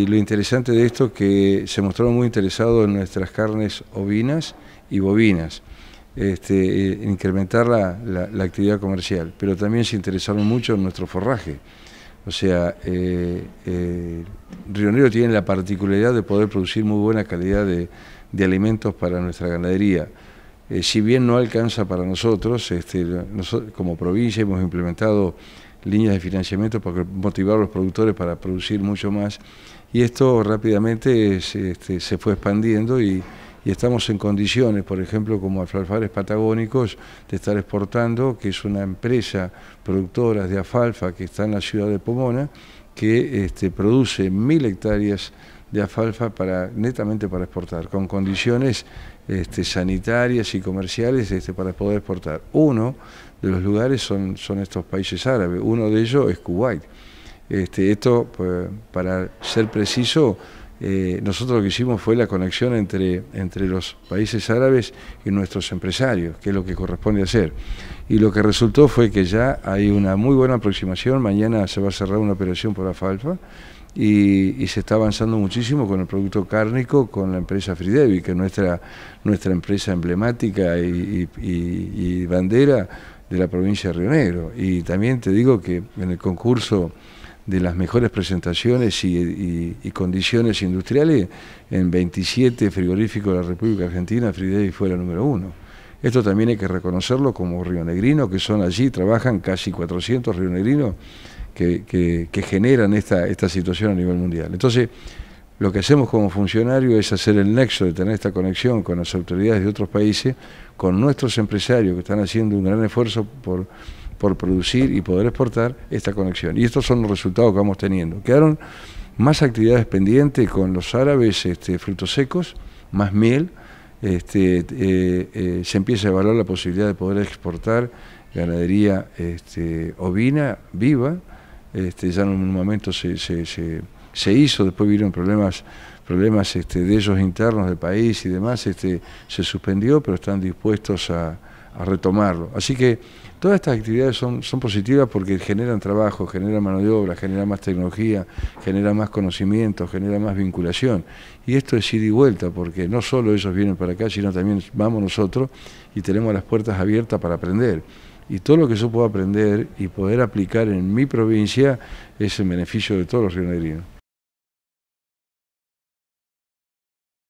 Y lo interesante de esto es que se mostraron muy interesados en nuestras carnes ovinas y bovinas, este, eh, incrementar la, actividad comercial, pero también se interesaron mucho en nuestro forraje. O sea, eh, eh, Río Negro tiene la particularidad de poder producir muy buena calidad de, alimentos para nuestra ganadería. si bien no alcanza para nosotros, este, nosotros, como provincia hemos implementado líneas de financiamiento para motivar a los productores para producir mucho más. Y esto rápidamente este, se, fue expandiendo y, estamos en condiciones, por ejemplo, como alfalfares patagónicos, de estar exportando, que es una empresa productora de alfalfa que está en la ciudad de Pomona, que este, produce mil hectáreas de alfalfa para netamente para exportar, con condiciones este, sanitarias y comerciales este, para poder exportar. Uno de los lugares son, son estos países árabes, uno de ellos es Kuwait. Este, esto, eh, para ser preciso, eh, nosotros lo que hicimos fue la conexión entre, entre los países árabes y nuestros empresarios, que es lo que corresponde hacer. Y lo que resultó fue que ya hay una muy buena aproximación, mañana se va a cerrar una operación por alfalfa y, y se está avanzando muchísimo con el producto cárnico, con la empresa Fridevi, que es nuestra, nuestra empresa emblemática y, y bandera de la provincia de Río Negro. Y también te digo que en el concurso de las mejores presentaciones y, condiciones industriales, en 27 frigoríficos de la República Argentina, Friday fue el número uno. Esto también hay que reconocerlo como rionegrinos, que son allí, trabajan casi 400 rionegrinos que, que, generan esta, esta situación a nivel mundial. Entonces, lo que hacemos como funcionario es hacer el nexo de tener esta conexión con las autoridades de otros países, con nuestros empresarios que están haciendo un gran esfuerzo por por producir y poder exportar esta conexión. Y estos son los resultados que vamos teniendo. Quedaron más actividades pendientes con los árabes, este, frutos secos, más miel. Este, eh, eh, se empieza a evaluar la posibilidad de poder exportar ganadería este, ovina viva. Este, ya en un momento se, hizo, después vieron problemas problemas este, de ellos internos del país y demás, este, se suspendió, pero están dispuestos a, a retomarlo. Así que todas estas actividades son, positivas porque generan trabajo, generan mano de obra, generan más tecnología, generan más conocimiento, generan más vinculación. Y esto es ida y vuelta, porque no solo ellos vienen para acá, sino también vamos nosotros y tenemos las puertas abiertas para aprender. Y todo lo que yo puedo aprender y poder aplicar en mi provincia es en beneficio de todos los rionegrinos.